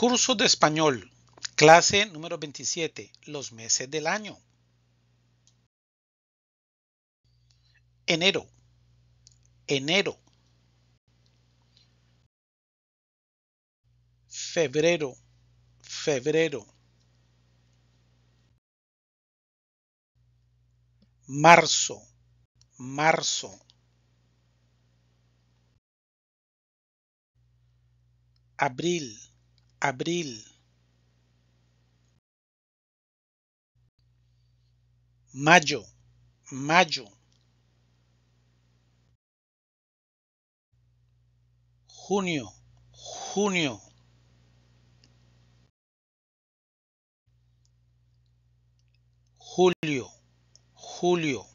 Curso de español, clase número 27, los meses del año. Enero, enero. Febrero, febrero. Marzo, marzo. Abril, Abril. Mayo, mayo. Junio, junio. Julio, julio.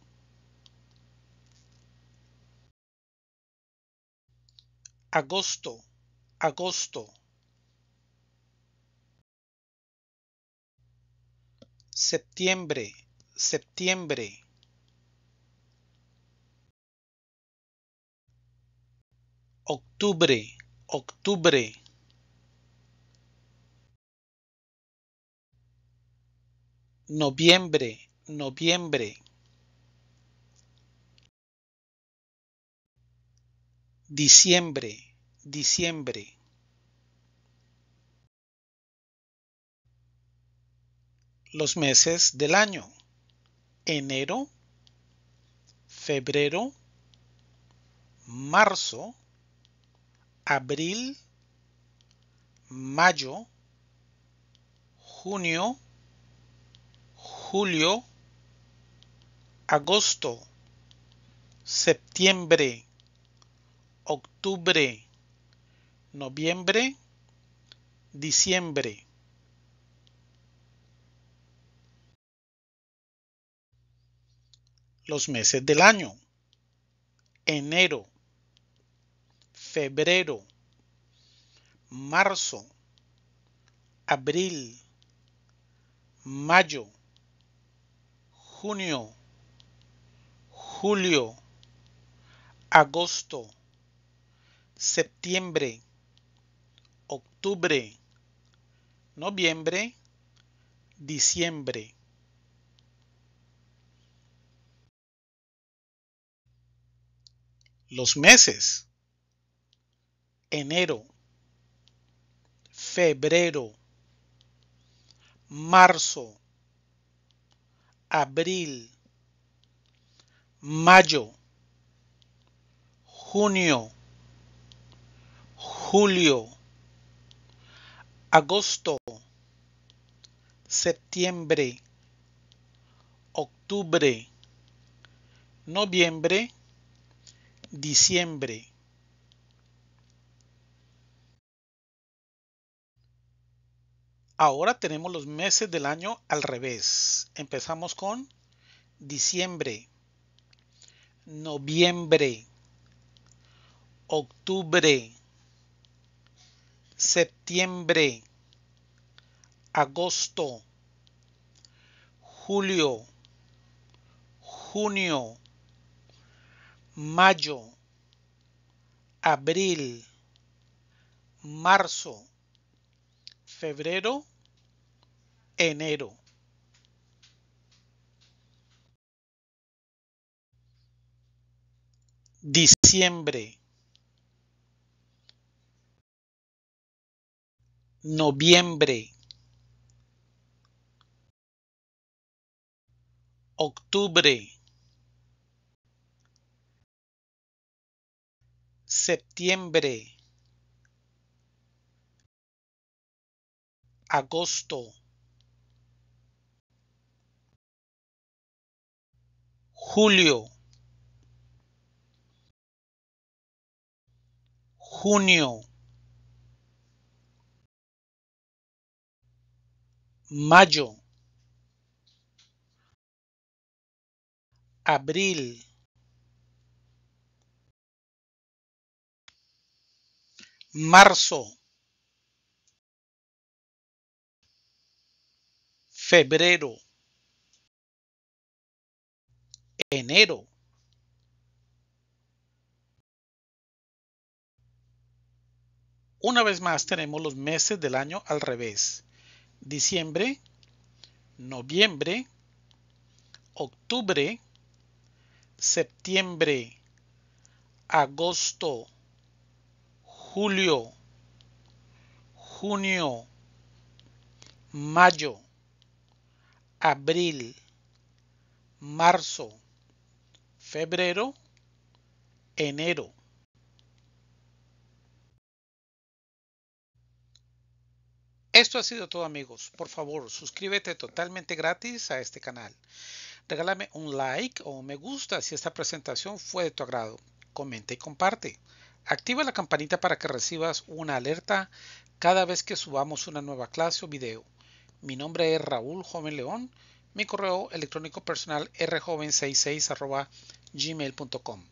Agosto, agosto. septiembre, septiembre. Octubre, octubre. Noviembre, noviembre. Diciembre, diciembre. los meses del año. Enero, febrero, marzo, abril, mayo, junio, julio, agosto, septiembre, octubre, noviembre, diciembre. los meses del año. Enero, febrero, marzo, abril, mayo, junio, julio, agosto, septiembre, octubre, noviembre, diciembre. Los meses. Enero, febrero, marzo, abril, mayo, junio, julio, agosto, septiembre, octubre, noviembre, Diciembre. Ahora tenemos los meses del año al revés. Empezamos con diciembre, noviembre, octubre, septiembre, agosto, julio, junio, mayo, abril, marzo, febrero, enero. Diciembre. Noviembre. Octubre septiembre, agosto, julio, junio, mayo, abril, marzo, febrero, enero, Una vez más tenemos los meses del año al revés. Diciembre, noviembre, octubre, septiembre, agosto, julio, junio, mayo, abril, marzo, febrero, enero. Esto ha sido todo amigos. Por favor, suscríbete totalmente gratis a este canal. Regálame un like o me gusta si esta presentación fue de tu agrado. Comenta y comparte. Activa la campanita para que recibas una alerta cada vez que subamos una nueva clase o video. Mi nombre es Raúl Joven León, mi correo electrónico personal rjoven66 gmail.com.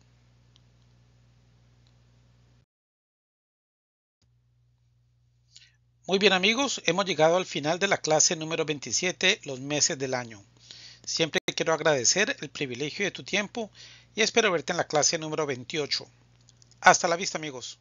Muy bien amigos, hemos llegado al final de la clase número 27, los meses del año. Siempre quiero agradecer el privilegio de tu tiempo y espero verte en la clase número 28. Hasta la vista amigos.